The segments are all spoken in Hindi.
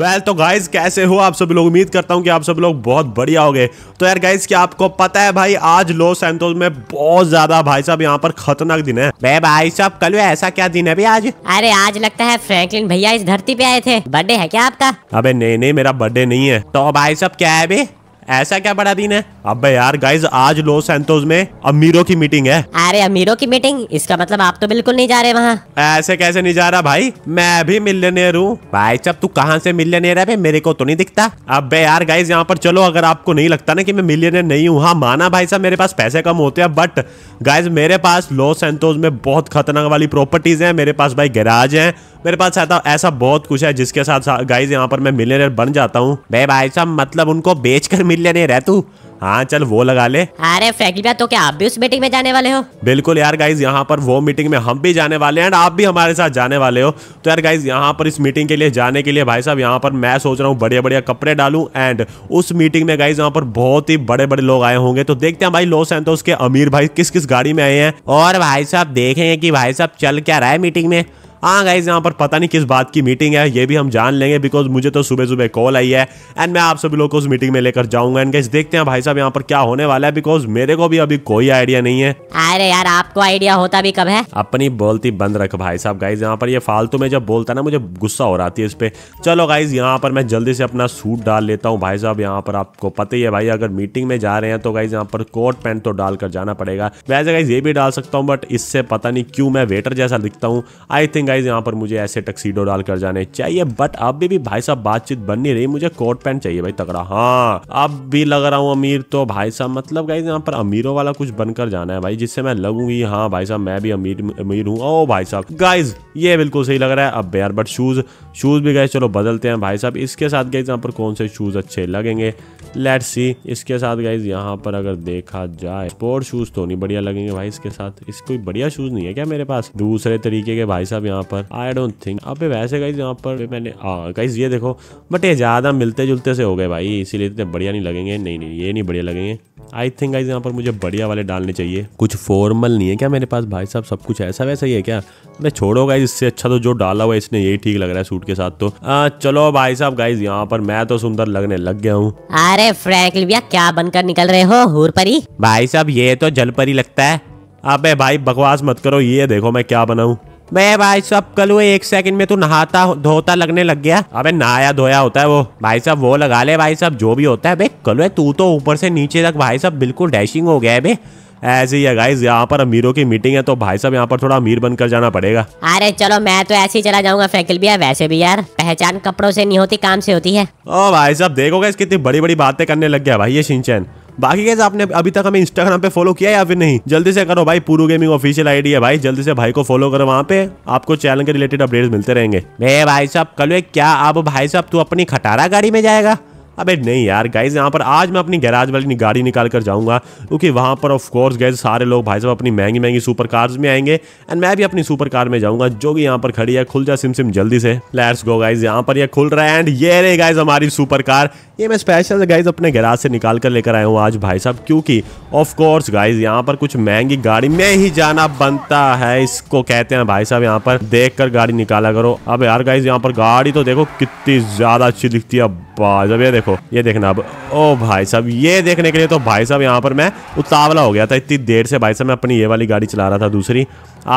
वेल well, तो गाइज कैसे हो आप सभी लोग उम्मीद करता हूँ कि आप सभी लोग बहुत बढ़िया हो गए तो यार गाइज क्या आपको पता है भाई आज लॉस सैंतोस में बहुत ज्यादा भाई साहब यहाँ पर खतरनाक दिन है बे भाई साहब कल ऐसा क्या दिन है भी आज अरे आज लगता है फ्रैंकलिन भैया इस धरती पे आए थे बर्थडे है क्या आपका अबे नहीं नहीं मेरा बर्थडे नहीं है तो भाई साहब क्या है भाई ऐसा क्या बड़ा दिन है अब यार गाइज आज लो सेंटोज में अमीरों की मीटिंग है अरे अमीरों की मीटिंग इसका मतलब आप तो बिल्कुल नहीं जा रहे वहाँ ऐसे कैसे नहीं जा रहा भाई मैं भी मिलने हूँ भाई जब तू कहाँ से मिलियनेर है मेरे को तो नहीं दिखता अब यार गाइज यहाँ पर चलो अगर आपको नहीं लगता ना की मैं मिलियनेर नहीं हूँ हाँ माना भाई साहब मेरे पास पैसे कम होते हैं बट गाइज मेरे पास लो सेंटोज में बहुत खतरनाक वाली प्रॉपर्टीज है मेरे पास भाई गैराज है मेरे पास ऐसा ऐसा बहुत कुछ है जिसके साथ गाइज यहाँ पर मैं मिलियनर बन जाता हूँ भाई भाई साहब मतलब उनको बेच कर लेने रह तू हाँ चल वो लगा ले अरे फ्रैंकलिन भैया तो क्या आप भी उस मीटिंग में जाने वाले हो बिल्कुल यार गाइज यहाँ पर वो मीटिंग में हम भी जाने वाले हैं एंड आप भी हमारे साथ जाने वाले हो तो यार गाइज यहाँ पर इस मीटिंग के लिए जाने के लिए भाई साहब यहाँ पर मैं सोच रहा हूँ बढ़िया बढ़िया कपड़े डालू एंड उस मीटिंग में गाइज यहाँ पर बहुत ही बड़े बड़े लोग आए होंगे तो देखते हैं भाई लॉस एंटोस के अमीर भाई किस किस गाड़ी में आए हैं और भाई साहब देखेंगे की भाई साहब चल क्या रहा है मीटिंग में हाँ गाइज यहाँ पर पता नहीं किस बात की मीटिंग है ये भी हम जान लेंगे बिकॉज मुझे तो सुबह सुबह कॉल आई है एंड मैं आप सभी लोग को उस मीटिंग में लेकर जाऊंगा एंड गाइज देखते हैं भाई साहब यहाँ पर क्या होने वाला है बिकॉज मेरे को भी अभी कोई आइडिया नहीं है अरे यार आपको आइडिया होता भी कब है अपनी बोलती बंद रख भाई साहब गाइज यहाँ पर ये फालतू में जब बोलता ना मुझे गुस्सा हो रहा है इस पे चलो गाइज यहाँ पर मैं जल्दी से अपना सूट डाल लेता हूँ भाई साहब यहाँ पर आपको पता ही है भाई अगर मीटिंग में जा रहे हैं तो गाइज यहाँ पर कोट पैंट तो डालकर जाना पड़ेगा वैसे गाइज ये भी डाल सकता हूँ बट इससे पता नहीं क्यों मैं वेटर जैसा दिखता हूँ आई थिंक गाइज यहाँ पर मुझे ऐसे टक्सीडो डालकर जाने चाहिए बट अब भी भाई साहब बातचीत बन नहीं रही मुझे कोट पैंट चाहिए भाई तगड़ा हाँ अब भी लग रहा हूँ अमीर तो भाई साहब मतलब गाइज यहाँ पर अमीरों वाला कुछ बनकर जाना है भाई जिससे मैं लगूंगी हाँ भाई साहब मैं भी अमीर अमीर हूँ ओ भाई साहब गाइज ये बिल्कुल सही लग रहा है अब यार बट शूज शूज भी गए चलो बदलते हैं भाई साहब इसके साथ गए यहाँ पर कौन से शूज अच्छे लगेंगे लेट सी इसके साथ गाइज यहाँ पर अगर देखा जाए स्पोर्ट शूज तो नहीं बढ़िया लगेंगे भाई इसके साथ इसको बढ़िया शूज नहीं है क्या मेरे पास दूसरे तरीके के भाई साहब यहाँ यहाँ पर आई डोंट थिंक अबे वैसे गाइज यहाँ पर मैंने गाइज हाँ, ये देखो बट ये ज़्यादा मिलते जुलते से हो गए भाई इसीलिए इतने बढ़िया नहीं लगेंगे नहीं नहीं ये नहीं बढ़िया लगेंगे आई थिंक गाइज यहाँ पर मुझे बढ़िया वाले डालने चाहिए कुछ फॉर्मल नहीं है क्या मेरे पास भाई साहब सब कुछ ऐसा वैसा ही है क्या मैं छोड़ो गाइज इससे अच्छा तो जो डाला हुआ है इसने यही ठीक लग रहा है सूट के साथ तो आ, चलो भाई साहब गाइज यहाँ पर मैं तो सुंदर लगने लग गया हूँ अरे फ्रैंकली भैया क्या बनकर निकल रहे हो हूर परी भाई साहब ये तो जलपरी लगता है अबे भाई बकवास मत करो ये देखो मैं क्या बनाऊँ मैं भाई साहब कल वो एक सेकंड में तू तो नहाता धोता लगने लग गया अबे नहाया धोया होता है वो भाई साहब वो लगा ले भाई साहब जो भी होता है बे कल तू तो ऊपर से नीचे तक भाई साहब बिल्कुल डैशिंग हो गया है बे ऐसे ही है गाइस यहाँ पर अमीरों की मीटिंग है तो भाई साहब यहाँ पर थोड़ा अमीर बनकर जाना पड़ेगा अरे चलो मैं तो ऐसे ही चला जाऊंगा फैकल भी वैसे भी यार पहचान कपड़ों से नहीं होती काम से होती है ओ भाई साहब देखोगे कितनी बड़ी बड़ी बातें करने लग गया भाई ये सिंचन बाकी कैसे आपने अभी तक हमें इंस्टाग्राम पे फॉलो किया या फिर नहीं जल्दी से करो भाई पूरू गेमिंग ऑफिशियल आईडी है भाई जल्दी से भाई को फॉलो करो वहाँ पे आपको चैनल के रिलेटेड अपडेट मिलते रहेंगे मैं भाई साहब कल क्या अब भाई साहब तू अपनी खटारा गाड़ी में जाएगा अबे नहीं यार गाइज यहाँ पर आज मैं अपनी गैराज वाली गाड़ी निकाल कर जाऊंगा क्योंकि वहां पर ऑफ कोर्स गए सारे लोग भाई साहब अपनी महंगी महंगी सुपर कार्स में आएंगे एंड मैं भी अपनी सुपर कार में जाऊंगा जो कि यहाँ पर खड़ी है खुल जा सिम सिम जल्दी से लेट्स गो गाइज यहाँ पर ये खुल रहा है एंड ये रे गाइज हमारी सुपर कार ये मैं स्पेशल गाइज अपने गराज से निकाल कर लेकर आया हूँ आज भाई साहब क्योंकि ऑफकोर्स गाइज यहाँ पर कुछ महंगी गाड़ी में ही जाना बनता है इसको कहते हैं भाई साहब यहाँ पर देख कर गाड़ी निकाला करो अब यार गाइज यहाँ पर गाड़ी तो देखो कितनी ज्यादा अच्छी दिखती है जब अब ये देखो ये देखना अब ओ भाई साहब ये देखने के लिए तो भाई साहब यहाँ पर मैं उतावला हो गया था इतनी देर से भाई साहब मैं अपनी ये वाली गाड़ी चला रहा था दूसरी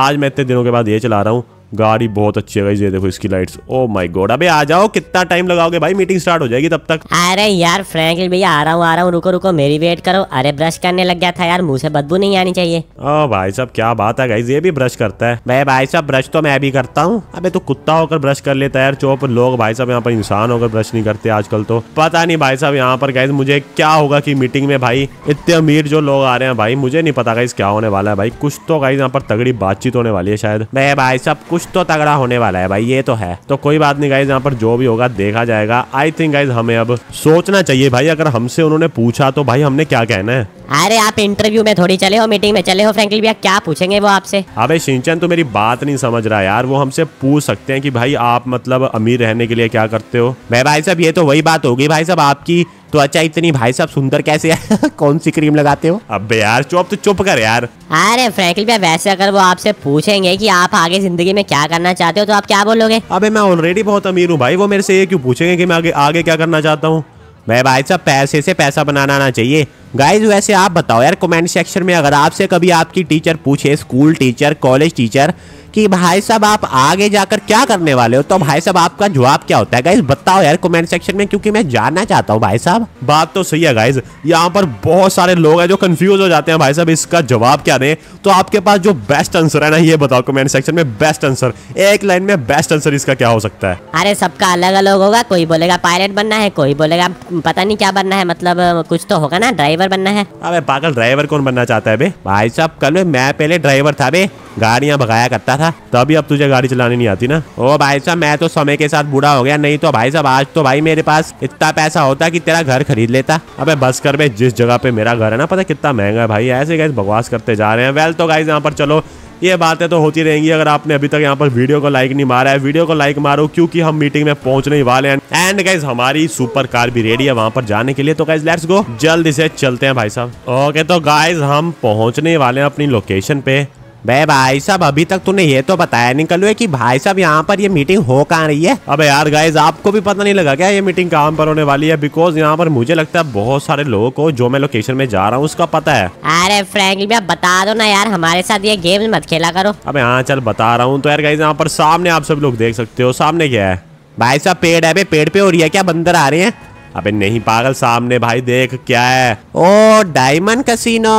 आज मैं इतने दिनों के बाद ये चला रहा हूँ गाड़ी बहुत अच्छी है ये देखो इसकी लाइट्स ओ माय गॉड अबे आ जाओ कितना टाइम लगाओगे भाई मीटिंग स्टार्ट हो जाएगी तब तक अरे यार फ्रेंक भैया आ रहा हूँ आ रहा हूँ रुको रुको मेरी वेट करो अरे ब्रश करने लग गया था यार मुँह से बदबू नहीं आनी चाहिए ओ oh भाई साहब क्या बात है ये भी ब्रश करता है भाई भाई साहब ब्रश तो मैं भी करता हूँ अबे तो कुत्ता होकर ब्रश कर लेता है यार चौप लोग भाई साहब यहाँ पर इंसान होकर ब्रश नहीं करते आजकल तो पता नहीं भाई साहब यहाँ पर गाइज मुझे क्या होगा की मीटिंग में भाई इतने अमीर जो लोग आ रहे हैं भाई मुझे नहीं पता गाइज क्या होने वाला है भाई कुछ तो गाइज यहाँ पर तगड़ी बातचीत होने वाली है शायद मैं भाई साहब कुछ कुछ तो तगड़ा होने वाला है भाई ये तो है तो कोई बात नहीं गाइज यहाँ पर जो भी होगा देखा जाएगा आई थिंक गाइज हमें अब सोचना चाहिए भाई अगर हमसे उन्होंने पूछा तो भाई हमने क्या कहना है अरे आप इंटरव्यू में थोड़ी चले हो मीटिंग में चले हो फ्रेंकली भैया क्या पूछेंगे वो आपसे अबे हाँ सिंचन तो मेरी बात नहीं समझ रहा यार वो हमसे पूछ सकते हैं कि भाई आप मतलब अमीर रहने के लिए क्या करते हो मैं भाई साहब ये तो वही बात होगी भाई साहब आपकी तो अच्छा इतनी भाई साहब सुंदर कैसे है कौन सी क्रीम लगाते हो अब यार चुप तो चुप कर यार अरे फ्रैंकली भैया वैसे अगर वो आपसे पूछेंगे कि आप आगे जिंदगी में क्या करना चाहते हो तो आप क्या बोलोगे अबे मैं ऑलरेडी बहुत अमीर हूँ भाई वो मेरे से ये क्यों पूछेंगे कि मैं आगे आगे क्या करना चाहता हूँ मैं भाई साहब पैसे से पैसा बनाना ना चाहिए गाइज वैसे आप बताओ यार कमेंट सेक्शन में अगर आपसे कभी आपकी टीचर पूछे स्कूल टीचर कॉलेज टीचर कि भाई साहब आप आगे जाकर क्या करने वाले हो तो भाई साहब आपका जवाब क्या होता है गाइज बताओ यार कमेंट सेक्शन में क्योंकि मैं जानना चाहता हूँ भाई साहब बात तो सही है गाइज यहाँ पर बहुत सारे लोग हैं जो कंफ्यूज हो जाते हैं भाई साहब इसका जवाब क्या दें तो आपके पास जो बेस्ट आंसर है ना ये बताओ कमेंट सेक्शन में बेस्ट आंसर एक लाइन में बेस्ट आंसर इसका क्या हो सकता है अरे सबका अलग अलग होगा कोई बोलेगा पायलट बनना है कोई बोलेगा पता नहीं क्या बनना है मतलब कुछ तो होगा ना ड्राइवर बनना है अबे पागल ड्राइवर कौन बनना चाहता है भाई साहब कल मैं पहले ड्राइवर था भाई गाड़ियाँ भगाया करता था तभी अब तुझे गाड़ी चलानी नहीं आती ना ओ भाई साहब मैं तो समय के साथ बुरा हो गया नहीं तो भाई साहब आज तो भाई मेरे पास इतना पैसा होता कि तेरा घर खरीद लेता अब बस कर भाई जिस जगह पे मेरा घर है ना पता कितना महंगा है भाई ऐसे गैस बकवास करते जा रहे हैं वेल तो गाइज यहाँ पर चलो ये बातें तो होती रहेंगी अगर आपने अभी तक यहाँ पर वीडियो को लाइक नहीं मारा है वीडियो को लाइक मारो क्योंकि हम मीटिंग में पहुंचने वाले हैं एंड गाइज हमारी सुपर कार भी रेडी है वहां पर जाने के लिए तो गाइज लेट्स गो जल्द से चलते हैं भाई साहब ओके तो गाइज हम पहुंचने वाले हैं अपनी लोकेशन पे बे भाई साहब अभी तक तूने ये तो बताया नहीं कलुए कि भाई साहब यहाँ पर ये मीटिंग हो कहाँ रही है अबे यार गाइज आपको भी पता नहीं लगा क्या ये मीटिंग कहाँ पर होने वाली है बिकॉज यहाँ पर मुझे लगता है बहुत सारे लोगों को जो मैं लोकेशन में जा रहा हूँ उसका पता है अरे फ्रेंक बता दो ना यार हमारे साथ ये गेम मत खेला करो अब हाँ चल बता रहा हूँ तो यार गाइज यहाँ पर सामने आप सब लोग देख सकते हो सामने क्या है भाई साहब पेड़ है पेड़ पे हो रही है क्या बंदर आ रहे हैं अबे नहीं पागल सामने भाई देख क्या है ओ डायमंड कसीनो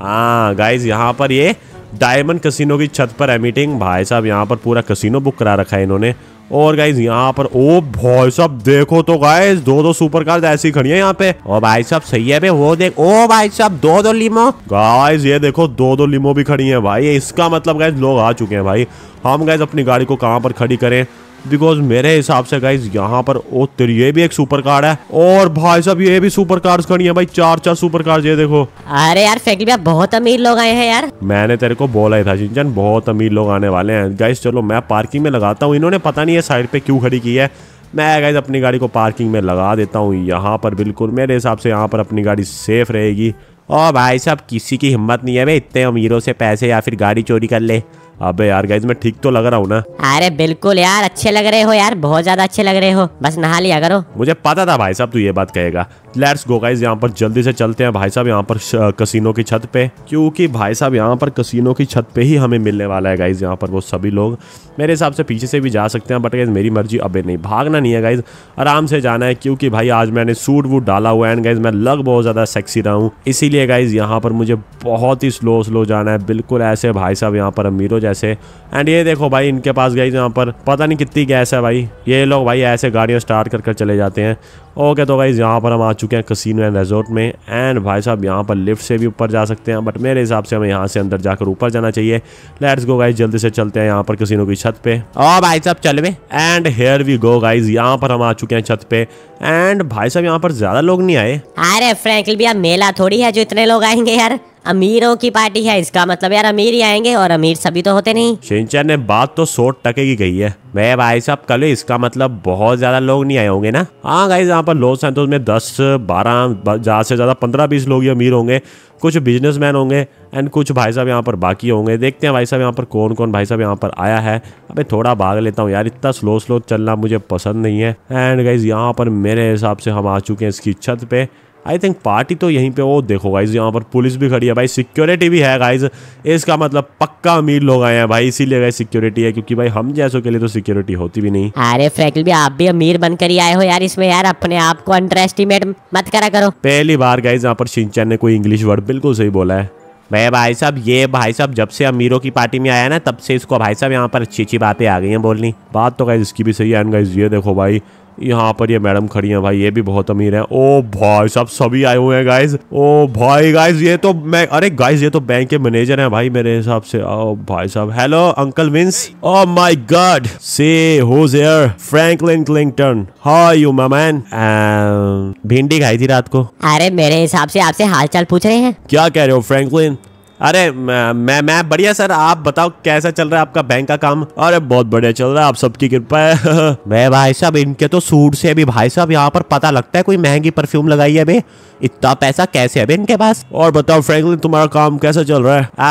हाँ गाइज यहाँ पर ये डायमंड कसिनो की छत पर है मीटिंग भाई साहब यहाँ पर पूरा कसिनो बुक करा रखा है इन्होंने और गाइज यहाँ पर ओ भाई साहब देखो तो गाइज दो दो सुपर कार ऐसी खड़ी है यहाँ पे और भाई साहब सही है वो देख ओ भाई साहब दो दो लिमो गाइज ये देखो दो दो लिमो भी खड़ी है भाई इसका मतलब गाइज लोग आ चुके हैं भाई हम गाइज अपनी गाड़ी को कहाँ पर खड़ी करें बिकॉज मेरे हिसाब से गाइज यहाँ पर ओ तेरी ये भी एक सुपर कार है और भाई साहब ये भी सुपर कार खड़ी है भाई चार चार सुपर कार ये देखो अरे यार फैक्ट्री में बहुत अमीर लोग आए हैं यार मैंने तेरे को बोला ही था चिंचन बहुत अमीर लोग आने वाले हैं गाइज चलो मैं पार्किंग में लगाता हूँ इन्होंने पता नहीं है साइड पे क्यों खड़ी की है मैं गाइज अपनी गाड़ी को पार्किंग में लगा देता हूँ यहाँ पर बिल्कुल मेरे हिसाब से यहाँ पर अपनी गाड़ी सेफ रहेगी और भाई साहब किसी की हिम्मत नहीं है भाई इतने अमीरों से पैसे या फिर गाड़ी चोरी कर ले अबे यार गाइज मैं ठीक तो लग रहा हूँ ना अरे बिल्कुल यार अच्छे लग रहे हो यार बहुत ज्यादा अच्छे लग रहे हो बस नहा लिया करो मुझे पता था भाई साहब तू ये बात कहेगा लेट्स गो गाइज यहाँ पर जल्दी से चलते हैं भाई साहब यहाँ पर कसिनो की छत पे क्योंकि भाई साहब यहाँ पर कसिनो की छत पे ही हमें मिलने वाला है गाइज यहाँ पर वो सभी लोग मेरे हिसाब से पीछे से भी जा सकते हैं बट गाइज मेरी मर्जी अबे नहीं भागना नहीं है गाइज आराम से जाना है क्योंकि भाई आज मैंने सूट वूट डाला हुआ है एंड गाइज मैं लग बहुत ज़्यादा सेक्सी रहा हूँ इसीलिए गाइज यहाँ पर मुझे बहुत ही स्लो स्लो जाना है बिल्कुल ऐसे भाई साहब यहाँ पर अमीरों जैसे एंड ये देखो भाई इनके पास गाइज यहाँ पर पता नहीं कितनी गैस है भाई ये लोग भाई ऐसे गाड़ियाँ स्टार्ट कर कर चले जाते हैं ओके तो गाइज़ यहाँ पर हम आ चुके हैं कसिनो एंड रिजोर्ट में एंड भाई साहब यहाँ पर लिफ्ट से भी ऊपर जा सकते हैं बट मेरे हिसाब से हमें यहाँ से अंदर जाकर ऊपर जाना चाहिए लेट्स गो गाइज जल्दी से चलते हैं यहाँ पर कसिनो की छत पे और भाई साहब चल में and here we go guys यहाँ पर हम आ चुके हैं छत पे एंड भाई साहब यहाँ पर ज्यादा लोग नहीं आए अरे फ्रेंकल भैया मेला थोड़ी है जो इतने लोग आएंगे यार अमीरों की पार्टी है इसका मतलब यार अमीर ही आएंगे और अमीर सभी तो होते नहीं शिनचैन ने बात तो सोट टके की गई है मैं भाई साहब कल इसका मतलब बहुत ज्यादा लोग नहीं आए होंगे ना हाँ भाई यहाँ पर हैं तो उसमें दस बारह ज्यादा से ज्यादा पंद्रह बीस लोग ही अमीर होंगे कुछ बिजनेसमैन होंगे एंड कुछ भाई साहब यहाँ पर बाकी होंगे देखते हैं भाई साहब यहाँ पर कौन कौन भाई साहब यहाँ पर आया है अब थोड़ा भाग लेता हूँ यार इतना स्लो स्लो चलना मुझे पसंद नहीं है एंड गाइज यहाँ पर मेरे हिसाब से हम आ चुके हैं इसकी छत पे आई थिंक पार्टी तो यहीं पे वो देखो गाइज यहाँ पर पुलिस भी खड़ी है भाई सिक्योरिटी भी है गाइज इसका मतलब पक्का अमीर लोग आए हैं भाई इसीलिए गाइज सिक्योरिटी है क्योंकि भाई हम जैसों के लिए तो सिक्योरिटी होती भी नहीं अरे फ्रैंकल भी आप भी अमीर बनकर ही आए हो यार इसमें यार अपने आप को अंडर एस्टिमेट मत करा करो पहली बार गाइज यहाँ पर सिंचन ने कोई इंग्लिश वर्ड बिल्कुल सही बोला है भाई भाई साहब ये भाई साहब जब से अमीरों की पार्टी में आया ना तब से इसको भाई साहब यहाँ पर अच्छी अच्छी बातें आ गई हैं बोलनी बात तो गाइज इसकी भी सही है गाइज ये देखो भाई यहाँ पर ये मैडम खड़ी हैं भाई ये भी बहुत अमीर हैं ओ भाई साहब सभी आए हुए हैं गाइज ओ भाई गाइज ये तो मैं अरे गाइज ये तो बैंक के मैनेजर हैं भाई मेरे हिसाब से ओ भाई साहब hello uncle Vince oh my God say who's Franklin Clinton how you my man भिंडी खाई थी रात को अरे मेरे हिसाब से आपसे हालचाल पूछ रहे हैं क्या कह रहे हो फ्रेंकलिन अरे मैं मैं बढ़िया सर आप बताओ कैसा चल रहा है आपका बैंक का काम अरे बहुत बढ़िया चल रहा है आप सबकी कृपा है मैं भाई साहब इनके तो सूट से भी भाई साहब यहाँ पर पता लगता है कोई महंगी परफ्यूम लगाई है भाई इतना पैसा कैसे है इनके पास और बताओ फ्रैंकलिन तुम्हारा काम कैसा चल रहा है आ,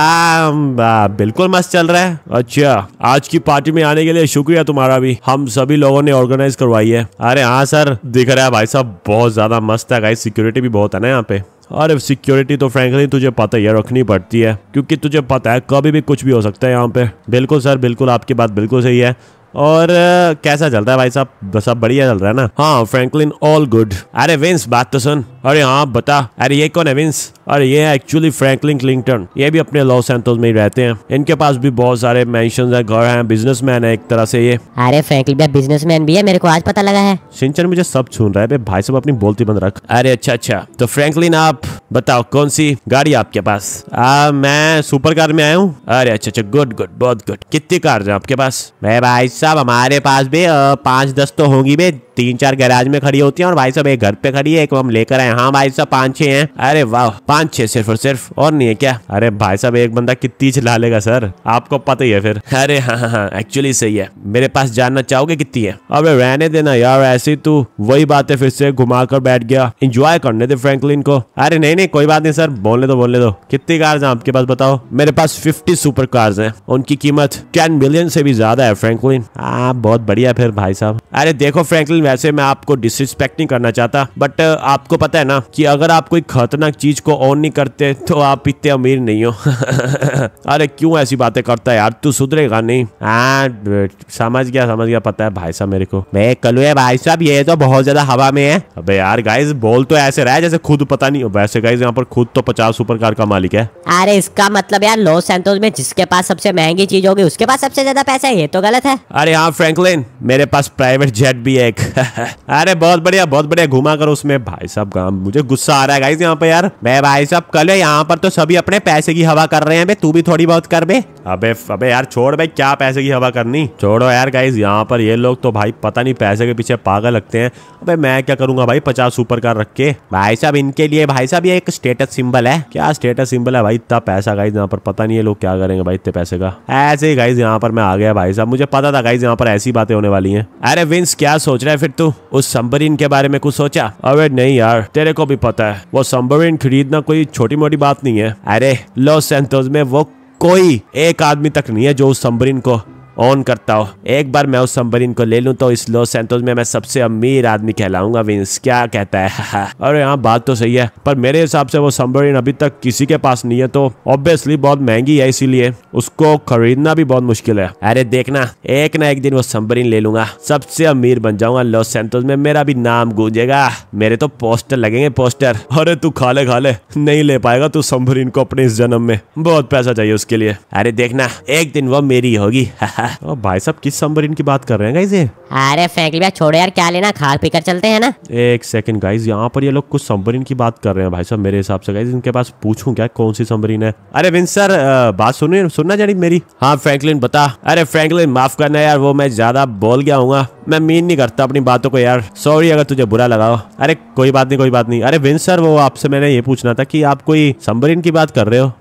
आ, बिल्कुल मस्त चल रहा है अच्छा आज की पार्टी में आने के लिए शुक्रिया तुम्हारा भी हम सभी लोगों ने ऑर्गेनाइज करवाई है अरे हाँ सर दिख रहा है भाई साहब बहुत ज्यादा मस्त है सिक्योरिटी भी बहुत है ना यहाँ पे अरे सिक्योरिटी तो फ्रेंकली तुझे पता ही है रखनी पड़ती है क्योंकि तुझे पता है कभी भी कुछ भी हो सकता है यहाँ पे बिल्कुल सर बिल्कुल आपकी बात बिल्कुल सही है और uh, कैसा चल रहा है भाई साहब सब बढ़िया चल रहा है ना हाँ फ्रैंकलिन ऑल गुड अरे विंस बात तो सुन अरे हाँ बता अरे ये कौन है विंस अरे ये है एक्चुअली फ्रैंकलिन क्लिंगटन ये भी अपने लॉस एंथोस में ही रहते हैं इनके पास भी बहुत सारे मैं घर है मैन है एक तरह से ये अरे फ्रैंकलिन भैया बिजनेसमैन भी है मेरे को आज पता लगा है सिंचन मुझे सब छून रहा है भाई साहब अपनी बोलती बंद रख अरे अच्छा अच्छा तो फ्रैंकलिन आप बताओ कौन सी गाड़ी आपके पास आ, मैं सुपर कार में आया हूँ अरे अच्छा अच्छा गुड गुड बहुत गुड कितनी कार है आपके पास भाई भाई साहब हमारे पास भी पांच दस तो होंगी भाई तीन चार गैराज में खड़ी होती है और भाई साहब एक घर पे खड़ी है एक हम लेकर आए हाँ भाई साहब पाँच छे हैं अरे वाह पाँच छे सिर्फ और सिर्फ और नहीं है क्या अरे भाई साहब एक बंदा कितनी चला लेगा सर आपको पता ही है फिर अरे हाँ हाँ हाँ एक्चुअली सही है मेरे पास जानना चाहोगे कितनी है अब रहने देना यार ऐसे तू वही है फिर से घुमा कर बैठ गया इंजॉय करने दे फ्रेंकलिन को अरे नहीं नहीं कोई बात नहीं सर बोलने दो बोलने दो कितनी कार्स है आपके पास बताओ मेरे पास फिफ्टी सुपर कार्स है उनकी कीमत टेन मिलियन से भी ज्यादा है फ्रेंकलिन हाँ बहुत बढ़िया फिर भाई साहब अरे देखो फ्रेंकलिन वैसे मैं आपको डिसरिस्पेक्ट नहीं करना चाहता बट uh, आपको पता है ना कि अगर आप कोई खतरनाक चीज को ऑन नहीं करते तो आप इतने अमीर नहीं हो अरे क्यों ऐसी बातें करता है यार तू सुधरेगा नहीं हाँ समझ गया समझ गया पता है भाई साहब मेरे को मैं कलू भाई साहब ये तो बहुत ज्यादा हवा में है अबे यार गाइज बोल तो ऐसे रहा है जैसे खुद पता नहीं वैसे गाइज यहाँ पर खुद तो पचास सुपर कार का मालिक है अरे इसका मतलब यार लॉस सैंतोस में जिसके पास सबसे महंगी चीज होगी उसके पास सबसे ज्यादा पैसा है ये तो गलत है अरे हाँ फ्रेंकलिन मेरे पास प्राइवेट जेट भी है एक अरे बहुत बढ़िया बहुत बढ़िया घुमा करो उसमें भाई साहब काम मुझे गुस्सा आ रहा है गाइस यहाँ पे यार मैं भाई साहब कल यहाँ पर तो सभी अपने पैसे की हवा कर रहे हैं भाई तू भी थोड़ी बहुत कर बे अबे अबे यार छोड़ भाई क्या पैसे की हवा करनी छोड़ो यार गाइज यहाँ पर ये लोग तो भाई पता नहीं पैसे के पीछे पागल लगते हैं अबे मैं क्या करूंगा भाई पचास सुपर कार रख के भाई साहब इनके लिए भाई साहब ये एक स्टेटस सिंबल है क्या स्टेटस सिंबल है भाई इतना पैसा गाइज यहाँ पर पता नहीं है लोग क्या करेंगे भाई इतने पैसे का ऐसे ही गाइज यहाँ पर मैं आ गया भाई साहब मुझे पता था गाइज यहाँ पर ऐसी बातें होने वाली है अरे विंस क्या सोच रहे फिर तू उस संबरीन के बारे में कुछ सोचा अरे नहीं यार तेरे को भी पता है वो संबरीन खरीदना कोई छोटी मोटी बात नहीं है अरे लॉस एंथोज में वो कोई एक आदमी तक नहीं है जो उस संबरीन को ऑन करता हो एक बार मैं उस सम्बरीन को ले लूँ तो इस लॉस सेंटोस में मैं सबसे अमीर आदमी कहलाऊंगा विंस क्या कहता है अरे यहाँ बात तो सही है पर मेरे हिसाब से वो सम्बरीन अभी तक किसी के पास नहीं है तो ऑब्वियसली बहुत महंगी है इसीलिए उसको खरीदना भी बहुत मुश्किल है अरे देखना एक ना एक दिन वो सम्बरीन ले लूंगा सबसे अमीर बन जाऊंगा लॉस सेंटोस में मेरा भी नाम गूंजेगा मेरे तो पोस्टर लगेंगे पोस्टर अरे तू खाले खाले खा ले नहीं ले पाएगा तू सम्बरीन को अपने इस जन्म में बहुत पैसा चाहिए उसके लिए अरे देखना एक दिन वो मेरी होगी तो भाई साहब किस सबमरीन की बात कर रहे हैं गाइज अरे फेंक लिया छोड़ो यार क्या लेना खा पी कर चलते है ना एक सेकंड गाइज यहाँ पर ये लोग कुछ सबमरीन की बात कर रहे हैं भाई साहब मेरे हिसाब से गाइज इनके पास पूछूं क्या कौन सी सबमरीन है अरे विन सर बात सुनिए सुनना जानी मेरी हाँ फ्रेंकलिन बता अरे फ्रेंकलिन माफ करना यार वो मैं ज्यादा बोल गया हूँ मैं मीन नहीं करता अपनी बातों को यार सॉरी अगर तुझे बुरा लगाओ अरे कोई बात नहीं कोई बात नहीं अरे विन सर वो आपसे मैंने ये पूछना था कि आप कोई सबमरीन की बात कर रहे हो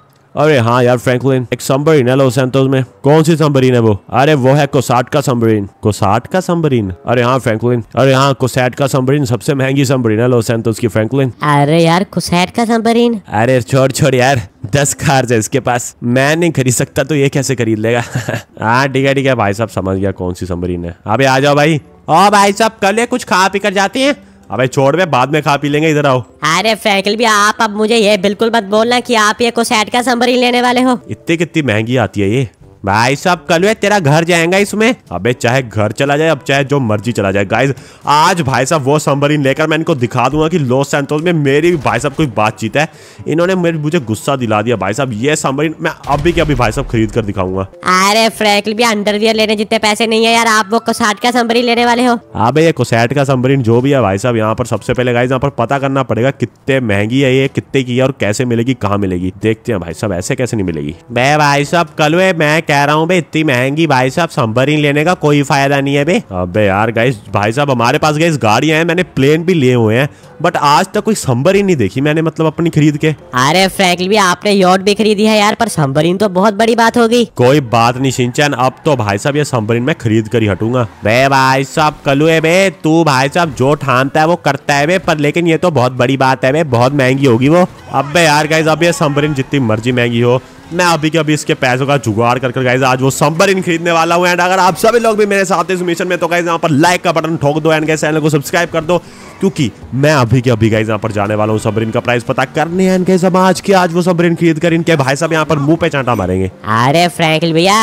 अरे हाँ यार फ्रैंकलिन एक सम्बरीन है लॉस एंटोस में कौन सी सम्बरीन है वो अरे वो है कोसाट का सम्बरीन कोसाट का सम्बरीन अरे हाँ फ्रैंकलिन अरे हाँ कोसैट का सम्बरीन सबसे महंगी सम्बरीन है लॉस एंटोस की फ्रैंकलिन अरे यार कोसैट का सम्बरीन अरे छोड़ छोड़ यार दस कार्स है इसके पास मैं नहीं खरीद सकता तो ये कैसे खरीद लेगा हाँ ठीक है ठीक है भाई साहब समझ गया कौन सी सम्बरीन है अभी आ जाओ भाई और भाई साहब कल कुछ खा पी कर जाते हैं अबे हाँ छोड़ बे बाद में खा पी लेंगे इधर आओ अरे फैकल भी आप अब मुझे ये बिल्कुल मत बोलना कि आप ये कुछ ऐड का संभरी लेने वाले हो इतनी कितनी महंगी आती है ये भाई साहब कल वे तेरा घर जाएगा इसमें अबे चाहे घर चला जाए अब चाहे जो मर्जी चला जाए गाइज आज भाई साहब वो सम्बरीन लेकर मैं इनको दिखा दूंगा कि लॉस सेंटोस में मेरी भी भाई साहब कोई बातचीत है इन्होंने मेरे मुझे गुस्सा दिला दिया भाई साहब ये सम्बरीन मैं अभी के अभी भाई साहब खरीद कर दिखाऊंगा अरे फ्रैंकली भी अंडरवियर लेने जितने पैसे नहीं है यार आप वो कुसाट का सम्बरीन लेने वाले हो अब ये कोसैट का सम्बरीन जो भी है भाई साहब यहाँ पर सबसे पहले गाइज यहाँ पर पता करना पड़ेगा कितने महंगी है ये कितने की है और कैसे मिलेगी कहाँ मिलेगी देखते हैं भाई साहब ऐसे कैसे नहीं मिलेगी भाई साहब कल वे मैं कह रहा हूँ भाई इतनी महंगी भाई साहब ही लेने का कोई फायदा नहीं है भाई अबे यार गाइस भाई साहब हमारे पास गाइस गाड़ियां हैं मैंने प्लेन भी लिए हुए हैं बट आज तक कोई संबरीन नहीं देखी मैंने मतलब अपनी खरीद के अरे फ्रैंकली भी आपने योट भी खरीदी है यार पर संबरीन तो बहुत बड़ी बात होगी कोई बात नहीं सिंचन अब तो भाई साहब ये संबरीन मैं खरीद कर ही हटूंगा वे भाई साहब कलु बे तू भाई साहब जो ठानता है वो करता है वे पर लेकिन ये तो बहुत बड़ी बात है वे बहुत महंगी होगी वो अब बे यार गाइज अब ये संबरीन जितनी मर्जी महंगी हो मैं अभी के अभी इसके पैसों का जुगाड़ करके कर गाइज आज वो संबर खरीदने वाला हूँ एंड अगर आप सभी लोग भी मेरे साथ इस मिशन में तो गाइज यहाँ पर लाइक का बटन ठोक दो एंड गाइज चैनल को सब्सक्राइब कर दो क्योंकि मैं अभी के अभी गाइज यहाँ पर जाने वाला हूँ सबरीन का प्राइस पता करने हैं इनके समाज की आज वो सबरीन खरीद कर इनके भाई साहब यहाँ पर मुंह पे चांटा मारेंगे अरे फ्रैंकल भैया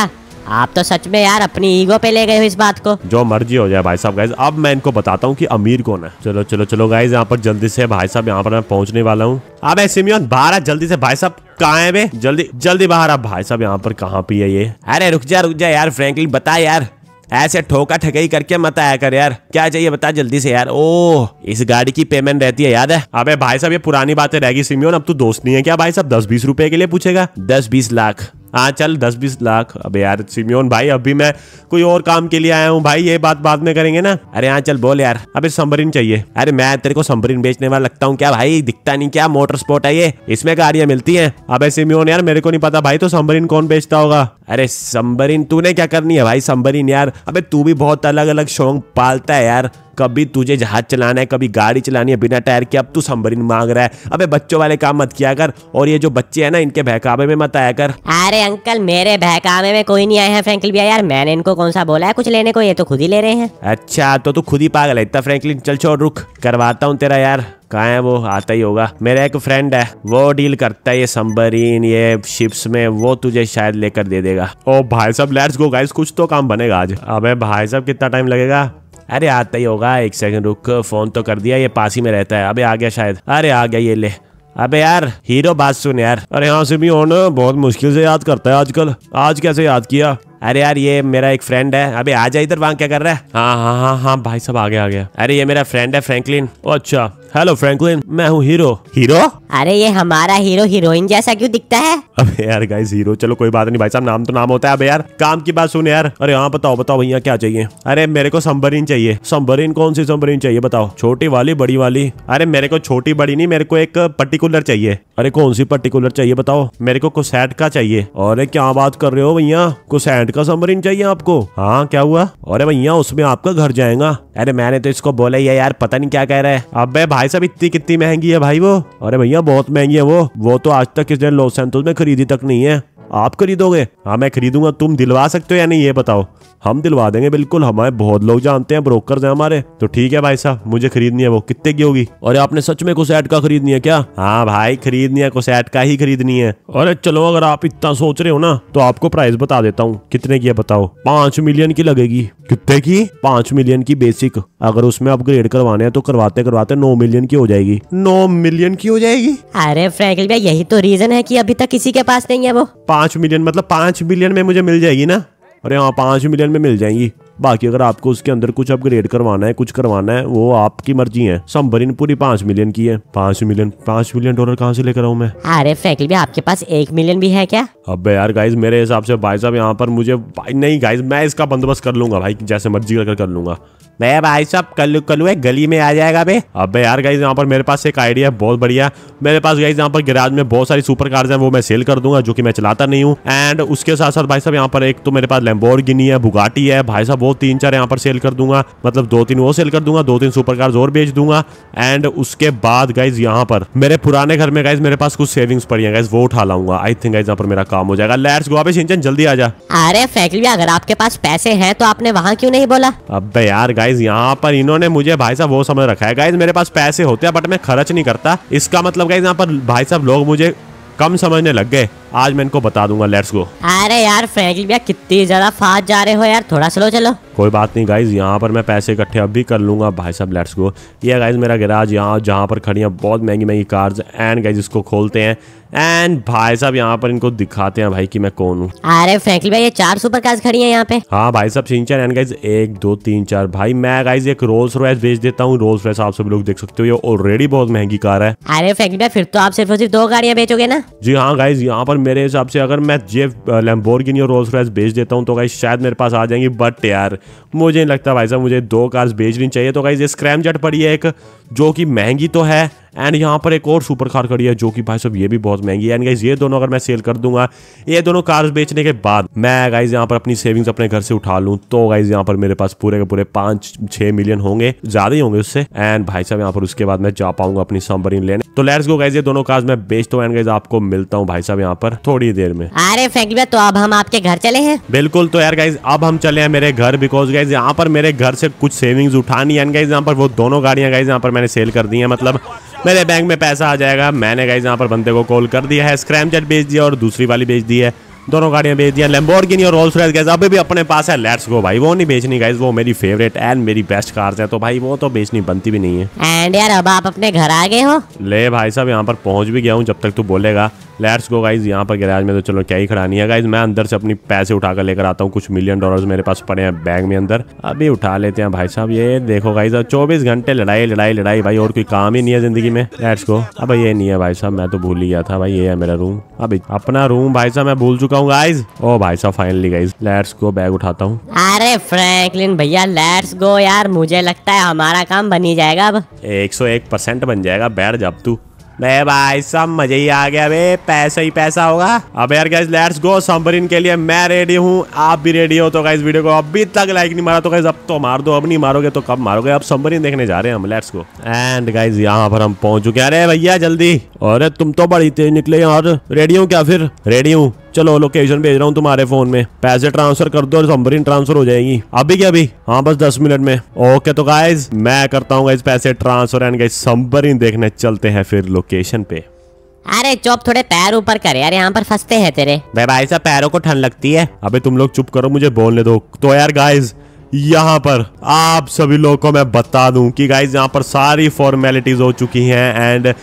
आप तो सच में यार अपनी ईगो पे ले गए हो इस बात को जो मर्जी हो जाए भाई साहब गाइज अब मैं इनको बताता हूँ कि अमीर कौन है चलो चलो चलो गाइज यहाँ पर जल्दी से भाई साहब यहाँ पर मैं पहुँचने वाला हूँ अब सिमियन बाहर आ जल्दी से भाई साहब कहा है बे जल्दी जल्दी बाहर आप भाई साहब यहाँ पर कहाँ पे है ये अरे रुक जा रुक जा यार फ्रेंकली बता यार ऐसे ठोका ठकई करके मत आया कर यार क्या चाहिए बता जल्दी से यार ओ इस गाड़ी की पेमेंट रहती है याद है अबे भाई साहब ये पुरानी बातें रहेगी सिमियोन अब तू दोस्त नहीं है क्या भाई साहब दस बीस रुपए के लिए पूछेगा दस बीस लाख हाँ चल दस बीस लाख अबे यार सिमियोन भाई अभी मैं कोई और काम के लिए आया हूँ भाई ये बात बाद में करेंगे ना अरे हाँ चल बोल यार अभी सम्बरीन चाहिए अरे मैं तेरे को सम्बरीन बेचने वाला लगता हूँ क्या भाई दिखता नहीं क्या मोटर स्पोर्ट है ये इसमें गाड़ियाँ मिलती है अब सिमियोन यार मेरे को नहीं पता भाई तो समरीन कौन बेचता होगा अरे सम्बरीन तूने क्या करनी है भाई सम्बरीन यार अबे तू भी बहुत अलग अलग शौक पालता है यार कभी तुझे जहाज चलाना है कभी गाड़ी चलानी है बिना टायर के अब तू संबरीन मांग रहा है अबे बच्चों वाले काम मत किया कर और ये जो बच्चे है ना इनके बहकावे में मत आया कर अरे अंकल मेरे बहकावे में कोई नहीं आया है भैया यार मैंने इनको कौन सा बोला है कुछ लेने को ये तो खुद ही ले रहे हैं अच्छा तो तू खुद ही पागल है इतना फ्रेंकलिन चल छोड़ रुक करवाता हूँ तेरा यार कहा है वो आता ही होगा मेरा एक फ्रेंड है वो डील करता है ये संबरीन ये शिप्स में वो तुझे शायद लेकर दे देगा ओ भाई साहब लेट्स गो गाइस कुछ तो काम बनेगा आज अबे भाई साहब कितना टाइम लगेगा अरे आता तो ही होगा एक सेकंड रुक फोन तो कर दिया ये पास ही में रहता है अबे आ गया शायद अरे आ गया ये ले अबे यार हीरो बात सुन यार अरे यहाँ से भी ऑन बहुत मुश्किल से याद करता है आजकल आज कैसे याद किया अरे यार ये मेरा एक फ्रेंड है अबे आ जा इधर वहाँ क्या कर रहा है हाँ हाँ हाँ हाँ भाई सब आगे आ गया अरे ये मेरा फ्रेंड है फ्रैंकलिन अच्छा हेलो फ्रैंकलिन मैं हूँ हीरो हीरो अरे ये हमारा हीरो हीरोइन जैसा क्यों दिखता है अबे यार गाइस हीरो चलो कोई बात नहीं भाई साहब नाम तो नाम होता है अबे यार काम की बात सुन यार अरे यहाँ बताओ बताओ भैया क्या चाहिए अरे मेरे को संबरीन चाहिए संबरीन कौन सी संबरीन चाहिए बताओ छोटी वाली बड़ी वाली अरे मेरे को छोटी बड़ी नहीं मेरे को एक पर्टिकुलर चाहिए अरे कौन सी पर्टिकुलर चाहिए बताओ मेरे को कुसैट का चाहिए अरे क्या बात कर रहे हो भैया कुसैट जेट का सबमरीन चाहिए आपको हाँ क्या हुआ अरे भैया उसमें आपका घर जाएगा अरे मैंने तो इसको बोला ही है यार पता नहीं क्या कह रहा है अब भाई साहब इतनी कितनी महंगी है भाई वो अरे भैया बहुत महंगी है वो वो तो आज तक किसने ने में खरीदी तक नहीं है आप खरीदोगे हाँ मैं खरीदूंगा तुम दिलवा सकते हो या नहीं ये बताओ हम दिलवा देंगे बिल्कुल हमारे बहुत लोग जानते हैं ब्रोकर है हमारे तो ठीक है भाई साहब मुझे खरीदनी है वो कितने की होगी और आपने सच में कुसैट का खरीदनी है क्या हाँ भाई खरीदनी है कुसैट का ही खरीदनी है अरे चलो अगर आप इतना सोच रहे हो ना तो आपको प्राइस बता देता हूँ कितने की है बताओ पांच मिलियन की लगेगी कितने की पांच मिलियन की बेसिक अगर उसमें अपग्रेड करवाने हैं तो करवाते करवाते नौ मिलियन की हो जाएगी नौ मिलियन की हो जाएगी अरे फ्रैंकल भाई यही तो रीजन है कि अभी तक किसी के पास नहीं है वो पांच मिलियन मतलब पांच मिलियन में मुझे मिल जाएगी ना अरे हाँ पाँच मिलियन में मिल जाएंगी बाकी अगर आपको उसके अंदर कुछ अपग्रेड करवाना है कुछ करवाना है वो आपकी मर्जी है संबरिन पूरी पाँच मिलियन की है पाँच मिलियन पाँच मिलियन डॉलर कहाँ से लेकर आऊँ मैं अरे फैकल भी आपके पास एक मिलियन भी है क्या अब यार गाइज मेरे हिसाब से भाई साहब यहाँ पर मुझे नहीं गाइज मैं इसका बंदोबस्त कर लूंगा भाई जैसे मर्जी कर कर लूंगा मैं भाई साहब कल कलुए गली में आ जाएगा बे अब यार गाइज यहाँ पर मेरे पास एक आइडिया बहुत बढ़िया मेरे पास गाइज यहाँ पर गिराज में बहुत सारी सुपर कार्स हैं वो मैं सेल कर दूंगा जो कि मैं चलाता नहीं हूँ एंड उसके साथ साथ भाई साहब यहाँ पर एक तो मेरे पास लेम्बोर है बुगाटी है भाई साहब वो तीन चार यहाँ पर सेल कर दूंगा मतलब दो तीन वो सेल कर दूंगा दो तीन सुपर कार्स और बेच दूंगा एंड उसके बाद गाइज यहाँ पर मेरे पुराने घर में गाइज मेरे पास कुछ सेविंग्स पड़ी है गाइज वो उठा लाऊंगा आई थिंक गाइज यहाँ पर मेरा काम हो जाएगा लेट्स गो सिंचन जल्दी आ जा अरे फैकल्टी अगर आपके पास पैसे है तो आपने वहाँ क्यों नहीं बोला अब यार गाइज गाइज यहाँ पर इन्होंने मुझे भाई साहब वो समझ रखा है गाइज मेरे पास पैसे होते हैं बट मैं खर्च नहीं करता इसका मतलब गाइज यहाँ पर भाई साहब लोग मुझे कम समझने लग गए आज मैं इनको बता दूंगा लेट्स गो अरे यार भैया कितनी ज्यादा फास्ट जा रहे हो यार थोड़ा स्लो चलो कोई बात नहीं गाइज यहाँ पर मैं पैसे इकट्ठे अभी कर लूंगा भाई साहब लेट्स गो ये गाइज मेरा गिराज यहाँ जहाँ पर खड़ी है बहुत महंगी महंगी कार्स एंड गाइज इसको खोलते हैं एंड भाई साहब यहाँ पर इनको दिखाते हैं भाई कि मैं कौन हूँ अरे फ्रेंकली भाई ये चार सुपर कार्स खड़ी हैं यहाँ पे हाँ भाई साहब चार एंड गाइज एक दो तीन चार भाई मैं गाइज एक रोल्स रॉयस बेच देता हूँ रोल्स रॉयस आप सभी लोग देख सकते हो ये ऑलरेडी बहुत महंगी कार है अरे फ्रेंकली भाई फिर तो आप सिर्फ और सिर्फ दो गाड़ियाँ बेचोगे ना जी हाँ गाइज यहाँ पर मेरे हिसाब से अगर मैं ये लेम्बोर्गिनी और रोल्स रॉयस बेच देता हूँ तो गाइज शायद मेरे पास आ जाएंगी बट यार मुझे नहीं लगता भाई साहब मुझे दो कार्स बेचनी चाहिए तो गाइज ये स्क्रैम जट पड़ी है एक जो की महंगी तो है एंड यहाँ पर एक और सुपर कार खड़ी है जो कि भाई साहब ये भी बहुत महंगी है एंड गाइज ये दोनों अगर मैं सेल कर दूंगा ये दोनों कार्स बेचने के बाद मैं गाइज यहाँ पर अपनी सेविंग्स अपने घर से उठा लूँ तो गाइज यहाँ पर मेरे पास पूरे के पूरे पाँच छः मिलियन होंगे ज़्यादा ही होंगे उससे एंड भाई साहब यहाँ पर उसके बाद मैं जा पाऊंगा अपनी समबरीन लेने तो लेट्स गो गाइज ये दोनों कार्स मैं बेचता हूँ एंड गाइज आपको मिलता हूँ भाई साहब यहाँ पर थोड़ी देर में अरे फ्रेंक तो अब हम आपके घर चले हैं बिल्कुल तो यार गाइज अब हम चले हैं मेरे घर बिकॉज गाइज यहाँ पर मेरे घर से कुछ सेविंग्स उठानी है एंड गाइज यहाँ पर वो दोनों गाड़ियाँ गाइज यहाँ पर मैंने सेल कर दी है मतलब मेरे बैंक में पैसा आ जाएगा मैंने गाइज यहाँ पर बंदे को कॉल कर दिया है स्क्रैम जेट बेच दिया और दूसरी वाली बेच दी है दोनों गाड़ियाँ बेच दिया नहीं और रोल्स रॉयस गैस अभी भी अपने पास है लेट्स गो भाई वो नहीं बेचनी गाइज वो मेरी फेवरेट एंड मेरी बेस्ट कार्स है तो भाई वो तो बेचनी बनती भी नहीं है एंड यार अब आप अपने घर आ गए हो ले भाई साहब यहाँ पर पहुंच भी गया हूँ जब तक तू बोलेगा लेट्स गो गाइज यहाँ पर गैराज में तो चलो क्या ही नहीं है गाइज मैं अंदर से अपनी पैसे उठाकर लेकर आता हूँ कुछ मिलियन डॉलर्स मेरे पास पड़े हैं बैग में अंदर अभी उठा लेते हैं भाई साहब ये देखो गाइज अब चौबीस घंटे लड़ाई लड़ाई लड़ाई भाई और कोई काम ही नहीं है जिंदगी में लेट्स गो अब ये नहीं है भाई साहब मैं तो भूल ही गया था भाई ये है मेरा रूम अभी अपना रूम भाई साहब मैं भूल चुका हूँ गाइज ओ भाई साहब finally guys let's go bag उठाता हूँ अरे फ्रैंकलिन भैया लेट्स गो यार मुझे लगता है हमारा काम बनी जाएगा अब एक सौ एक परसेंट बन जाएगा बैठ जब तू बे भाई सब मजे ही आ गया बे पैसा ही पैसा होगा अब यार गाइज लेट्स गो समरीन के लिए मैं रेडी हूँ आप भी रेडी हो तो गाइज वीडियो को अभी तक लाइक नहीं मारा तो गाइज अब तो मार दो अब नहीं मारोगे तो कब मारोगे अब सम्बरीन देखने जा रहे हैं हम लेट्स गो एंड गाइज यहाँ पर हम पहुंच चुके अरे भैया जल्दी अरे तुम तो बड़ी तेज निकले और रेडी हूँ क्या फिर रेडी हूँ चलो लोकेशन भेज रहा हूँ तुम्हारे फोन में पैसे ट्रांसफर कर दो और समरीन ट्रांसफर हो जाएगी अभी क्या अभी हाँ बस दस मिनट में ओके तो गाइज मैं करता हूँ गाइज पैसे ट्रांसफर एंड गाइज समरीन देखने चलते हैं फिर लोकेशन पे अरे चुप थोड़े पैर ऊपर कर यार यहाँ पर फंसते हैं तेरे भाई भाई साहब पैरों को ठंड लगती है अबे तुम लोग चुप करो मुझे बोलने दो तो यार गाइज यहाँ पर आप सभी लोगों को मैं बता दूं कि गाइज यहाँ पर सारी फॉर्मेलिटीज हो चुकी हैं एंड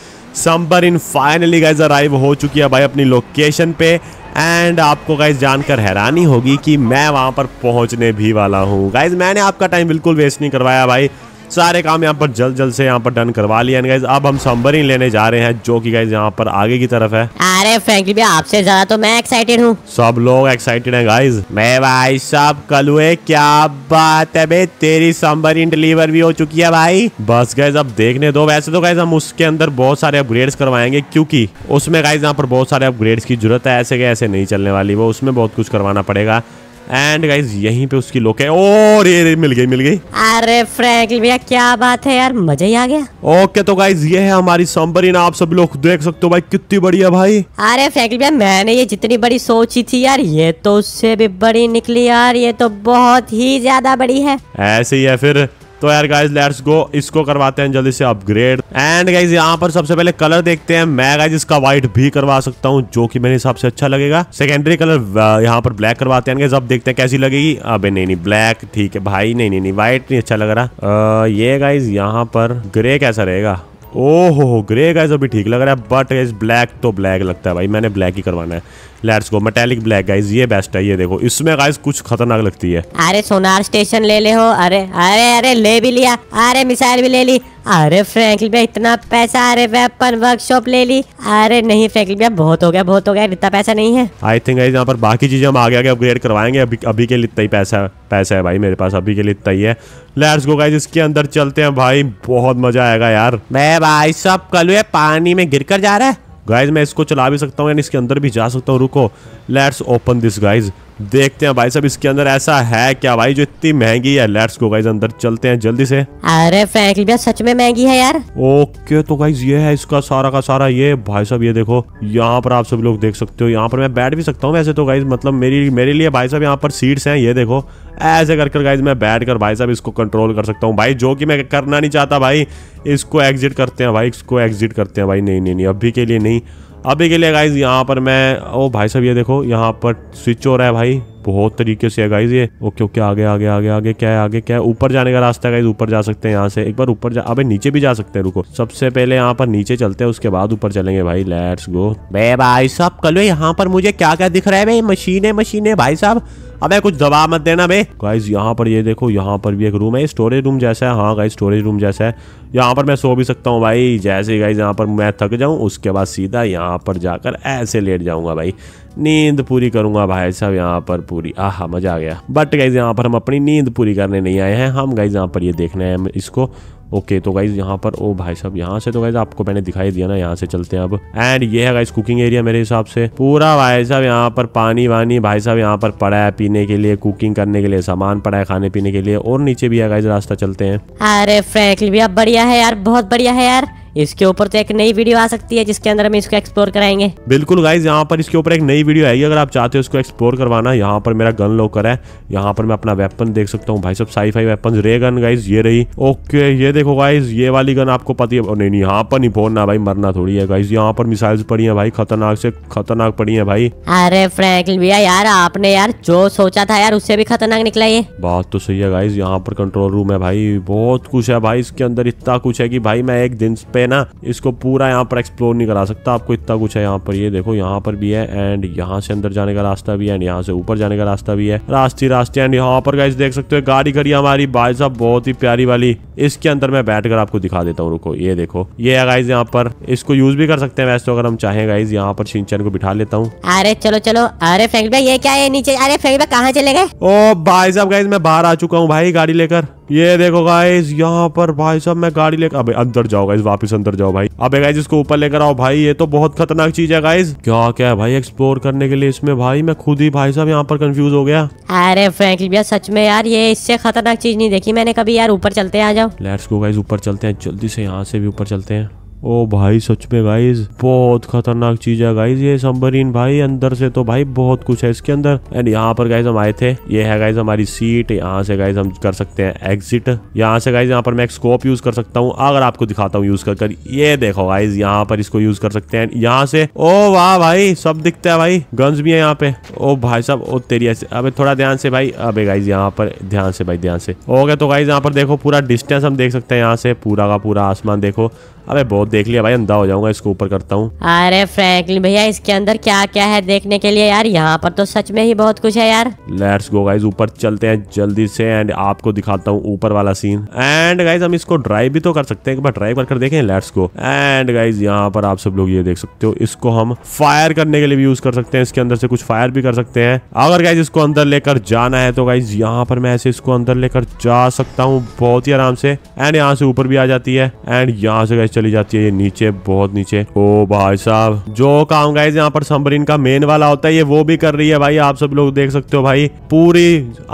समबर इन फाइनली गाइज अराइव हो चुकी है भाई अपनी लोकेशन पे एंड आपको गाइज जानकर हैरानी होगी कि मैं वहाँ पर पहुँचने भी वाला हूँ गाइज मैंने आपका टाइम बिल्कुल वेस्ट नहीं करवाया भाई सारे काम यहाँ पर जल्द जल्द से यहाँ पर डन करवा लिया गाइज अब हम ही लेने जा रहे हैं जो की गाइज यहाँ पर आगे की तरफ है अरे फ्रेंकली भी आपसे ज्यादा तो मैं एक्साइटेड हूँ सब लोग एक्साइटेड है गाइज मैं भाई साहब हुए क्या बात है बे तेरी समबरिन डिलीवर भी हो चुकी है भाई बस गाइज अब देखने दो वैसे तो गाइज हम उसके अंदर बहुत सारे अपग्रेड्स करवाएंगे क्योंकि उसमें गाइज यहाँ पर बहुत सारे अपग्रेड्स की जरूरत है ऐसे के ऐसे नहीं चलने वाली वो उसमें बहुत कुछ करवाना पड़ेगा एंड गाइज यहीं पे उसकी लोक है और ये मिल गई मिल गई अरे फ्रैंकली भैया क्या बात है यार मजा ही आ गया ओके तो गाइज ये है हमारी ना आप सभी लोग देख सकते हो भाई कितनी बड़ी है भाई अरे फ्रैंकली भैया मैंने ये जितनी बड़ी सोची थी यार ये तो उससे भी बड़ी निकली यार ये तो बहुत ही ज्यादा बड़ी है ऐसे ही है फिर तो यार गाइज लेट्स गो इसको करवाते हैं जल्दी से अपग्रेड एंड गाइज यहाँ पर सबसे पहले कलर देखते हैं मैं गाइज इसका व्हाइट भी करवा सकता हूँ जो कि मेरे हिसाब से अच्छा लगेगा सेकेंडरी कलर uh, यहाँ पर ब्लैक करवाते हैं अब देखते हैं कैसी लगेगी अबे नहीं नहीं ब्लैक ठीक है भाई नहीं नहीं नहीं व्हाइट नहीं अच्छा लग रहा आ, uh, ये गाइज यहाँ पर ग्रे कैसा रहेगा ओहो हो ग्रे गाइज अभी ठीक लग रहा है बट गाइज ब्लैक तो ब्लैक लगता है भाई मैंने ब्लैक ही करवाना है let's go metallic black guys ये बेस्ट है ये देखो इसमें गाइज कुछ खतरनाक लगती है अरे सोनार स्टेशन ले ले हो अरे अरे अरे ले भी लिया अरे मिसाइल भी ले ली अरे फ्रैंकल भैया इतना पैसा अरे वेपन वर्कशॉप ले ली अरे नहीं फ्रैंकल भैया बहुत हो गया बहुत हो गया इतना पैसा नहीं है आई थिंक यहाँ पर बाकी चीजें हम आगे आगे अपग्रेड करवाएंगे अभी अभी के लिए इतना ही पैसा पैसा है भाई मेरे पास अभी के लिए इतना ही है लेट्स गो गाइस इसके अंदर चलते हैं भाई बहुत मजा आएगा यार मैं भाई सब कल पानी में गिर कर जा रहा है गाइज मैं इसको चला भी सकता हूँ यानी इसके अंदर भी जा सकता हूँ रुको लेट्स ओपन दिस गाइज देखते हैं भाई साहब इसके अंदर ऐसा है क्या भाई जो इतनी महंगी है लेट्स गो गाइस अंदर चलते हैं जल्दी से अरे फ्रैंकली भैया सच में महंगी है यार ओके तो गाइज ये है इसका सारा का सारा ये भाई साहब ये देखो यहाँ पर आप सब लोग देख सकते हो यहाँ पर मैं बैठ भी सकता हूँ वैसे तो गाइज मतलब मेरी मेरे लिए भाई साहब यहाँ पर सीट्स हैं ये देखो ऐसे कर कर गाइज मैं बैठ कर भाई साहब इसको कंट्रोल कर सकता हूँ भाई जो कि मैं करना नहीं चाहता भाई इसको एग्जिट करते हैं भाई इसको एग्जिट करते हैं भाई नहीं नहीं नहीं अभी के लिए नहीं अभी के लिए गाइज यहाँ पर मैं ओ भाई साहब ये देखो यहाँ पर स्विच हो रहा है भाई बहुत तरीके से है गाइज ये ओके ओके आगे आगे आगे आगे क्या है आगे क्या है ऊपर जाने का रास्ता गाइज ऊपर जा सकते हैं यहाँ से एक बार ऊपर जा अबे नीचे भी जा सकते हैं रुको सबसे पहले यहाँ पर नीचे चलते हैं उसके बाद ऊपर चलेंगे भाई लेट्स गो बे भाई साहब कल यहाँ पर मुझे क्या क्या दिख रहा है भाई मशीन है मशीन है भाई साहब अबे कुछ दबाव मत देना बे गाइज यहाँ पर ये देखो यहाँ पर भी एक रूम है स्टोरेज रूम जैसा है हाँ गाइज स्टोरेज रूम जैसा है यहाँ पर मैं सो भी सकता हूँ भाई जैसे ही गाइज यहाँ पर मैं थक जाऊँ उसके बाद सीधा यहाँ पर जाकर ऐसे लेट जाऊंगा भाई नींद पूरी करूंगा भाई साहब यहाँ पर पूरी आह मजा आ गया बट गाइज यहाँ पर हम अपनी नींद पूरी करने नहीं आए हैं हम गाइज यहाँ पर ये देखने हैं इसको ओके तो गाइज यहाँ पर ओ भाई साहब यहाँ से तो गाइज आपको मैंने दिखाई दिया ना यहाँ से चलते हैं अब एंड ये है गाइज कुकिंग एरिया मेरे हिसाब से पूरा भाई साहब यहाँ पर पानी वानी भाई साहब यहाँ पर पड़ा है पीने के लिए कुकिंग करने के लिए सामान पड़ा है खाने पीने के लिए और नीचे भी है गाइज रास्ता चलते हैं अरे फ्रैंकली भैया बढ़िया है यार बहुत बढ़िया है यार इसके ऊपर तो एक नई वीडियो आ सकती है जिसके अंदर हम इसको एक्सप्लोर कराएंगे बिल्कुल गाइज यहाँ पर इसके ऊपर एक नई वीडियो आएगी अगर आप चाहते हो इसको एक्सप्लोर करवाना यहाँ पर मेरा गन लोकर है यहाँ पर मैं अपना वेपन देख सकता हूँ भाई सब sci fi weapon ray gun guys ये रही ओके ये देखो गाइज ये वाली गन आपको पता नहीं नहीं यहाँ पर नहीं फोड़ना भाई मरना थोड़ी है गाइज यहाँ पर मिसाइल पड़ी है भाई खतरनाक से खतरनाक पड़ी है भाई अरे फ्रेंक भैया यार आपने यार जो सोचा था यार उससे भी खतरनाक निकला ये बात तो सही है गाइज यहाँ पर कंट्रोल रूम है भाई बहुत कुछ है भाई इसके अंदर इतना कुछ है की भाई मैं एक दिन पे है ना इसको पूरा यहाँ पर एक्सप्लोर नहीं करा सकता आपको इतना कुछ है यहाँ पर ये देखो यहाँ पर भी है एंड यहाँ से अंदर जाने का रास्ता भी है एंड यहाँ से ऊपर जाने का रास्ता भी है रास्ते रास्ते एंड यहाँ पर गाइस देख सकते हो गाड़ी खड़ी हमारी भाई साहब बहुत ही प्यारी वाली इसके अंदर मैं बैठ आपको दिखा देता हूँ रुको ये देखो ये है गाइज यहाँ पर इसको यूज भी कर सकते हैं वैसे तो अगर हम चाहें गाइज यहाँ पर सिंचन को बिठा लेता हूँ अरे चलो चलो अरे फ्रेंक भाई ये क्या है नीचे अरे फ्रेंक भाई कहाँ चले गए ओ भाई साहब गाइज मैं बाहर आ चुका हूँ भाई गाड़ी लेकर ये देखो गाइज यहाँ पर भाई साहब मैं गाड़ी लेकर अबे अंदर जाओ गाइज वापस अंदर जाओ भाई अबे गाइज इसको ऊपर लेकर आओ भाई ये तो बहुत खतरनाक चीज है गाइज क्या क्या है भाई एक्सप्लोर करने के लिए इसमें भाई मैं खुद ही भाई साहब यहाँ पर कंफ्यूज हो गया अरे फ्रेंकली भैया सच में यार ये इससे खतरनाक चीज नहीं देखी मैंने कभी यार ऊपर चलते आ जाओ लेट्स गो गाइज ऊपर चलते हैं जल्दी से यहाँ से भी ऊपर चलते हैं ओ भाई सच में गाइज बहुत खतरनाक चीज है गाइज ये सबमरीन भाई अंदर से तो भाई बहुत कुछ है इसके अंदर एंड यहाँ पर गाइज हम आए थे ये है गाइज हमारी सीट यहाँ से गाइज हम कर सकते हैं एग्जिट यहाँ से गाइज यहाँ पर मैं स्कोप यूज कर सकता हूँ अगर आपको दिखाता हूँ यूज कर कर ये देखो गाइज यहाँ पर इसको यूज कर सकते हैं यहाँ से ओ वाह भाई सब दिखता है भाई गन्स भी है यहाँ पे ओ भाई साहब ओ तेरी ऐसे अबे थोड़ा ध्यान से भाई अबे गाइज यहाँ पर ध्यान से भाई ध्यान से ओके तो गाइज यहाँ पर देखो पूरा डिस्टेंस हम देख सकते हैं यहाँ से पूरा का पूरा आसमान देखो अरे बहुत देख लिया भाई अंधा हो जाऊंगा इसको ऊपर करता हूँ अरे फ्रैंकलिन भैया इसके अंदर क्या क्या है देखने के लिए यार यहाँ पर तो सच में ही बहुत कुछ है यार लेट्स गो गाइज ऊपर चलते हैं जल्दी से एंड आपको दिखाता हूँ ऊपर वाला सीन एंड गाइज हम इसको ड्राइव भी तो कर सकते हैं एक बार ड्राइव कर देखे लेट्स गो एंड गाइज यहाँ पर आप सब लोग ये देख सकते हो इसको हम फायर करने के लिए भी यूज कर सकते हैं इसके अंदर से कुछ फायर भी कर सकते हैं अगर गाइज इसको अंदर लेकर जाना है तो गाइज यहाँ पर मैं ऐसे इसको अंदर लेकर जा सकता हूँ बहुत ही आराम से एंड यहाँ से ऊपर भी आ जाती है एंड यहाँ से गाइज चली जाती है ये नीचे बहुत नीचे ओ भाई साहब जो काम गाइज यहाँ पर सम्बरीन का मेन वाला होता है ये वो भी कर रही है भाई आप सब लोग देख सकते हो भाई पूरी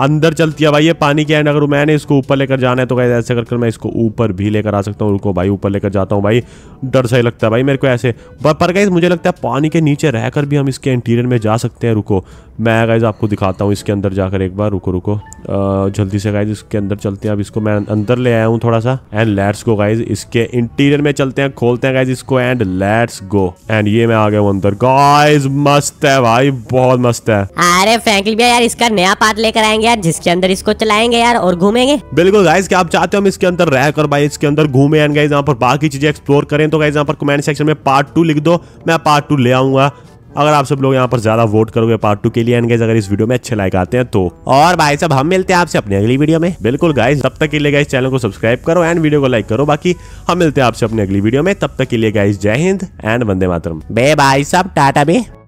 अंदर चलती है भाई ये पानी के एंड अगर मैंने इसको ऊपर लेकर जाना है तो गाइज ऐसे करके मैं इसको ऊपर भी लेकर आ सकता हूँ रुको भाई ऊपर लेकर जाता हूँ भाई डर सही लगता है भाई मेरे को ऐसे पर गाइज मुझे लगता है पानी के नीचे रहकर भी हम इसके इंटीरियर में जा सकते हैं रुको मैं गाइज आपको दिखाता हूँ इसके अंदर जाकर एक बार रुको रुको जल्दी से गाइज इसके अंदर चलते हैं अब इसको मैं अंदर ले आया हूँ थोड़ा सा एंड लेट्स को गाइज इसके इंटीरियर में पे चलते हैं खोलते हैं गाइज इसको एंड लेट्स गो एंड ये मैं आ गया हूँ अंदर गाइज मस्त है भाई बहुत मस्त है अरे फ्रेंकली भैया यार इसका नया पार्ट लेकर आएंगे यार जिसके अंदर इसको चलाएंगे यार और घूमेंगे बिल्कुल गाइज क्या आप चाहते हो हम इसके अंदर रहकर भाई इसके अंदर घूमे एंड गाइज यहाँ पर बाकी चीजें एक्सप्लोर करें तो गाइज यहाँ पर कमेंट सेक्शन में पार्ट टू लिख दो मैं पार्ट टू ले आऊंगा अगर आप सब लोग यहाँ पर ज्यादा वोट करोगे पार्ट टू के लिए एंड गाइज अगर इस वीडियो में अच्छे लाइक आते हैं तो और भाई साहब हम मिलते हैं आपसे अपने अगली वीडियो में बिल्कुल गाइज तब तक के लिए गाइज चैनल को सब्सक्राइब करो एंड वीडियो को लाइक करो बाकी हम मिलते हैं आपसे अपने अगली वीडियो में तब तक के लिए गाइज जय हिंद एंड वंदे मातरम बे भाई साहब टाटा बे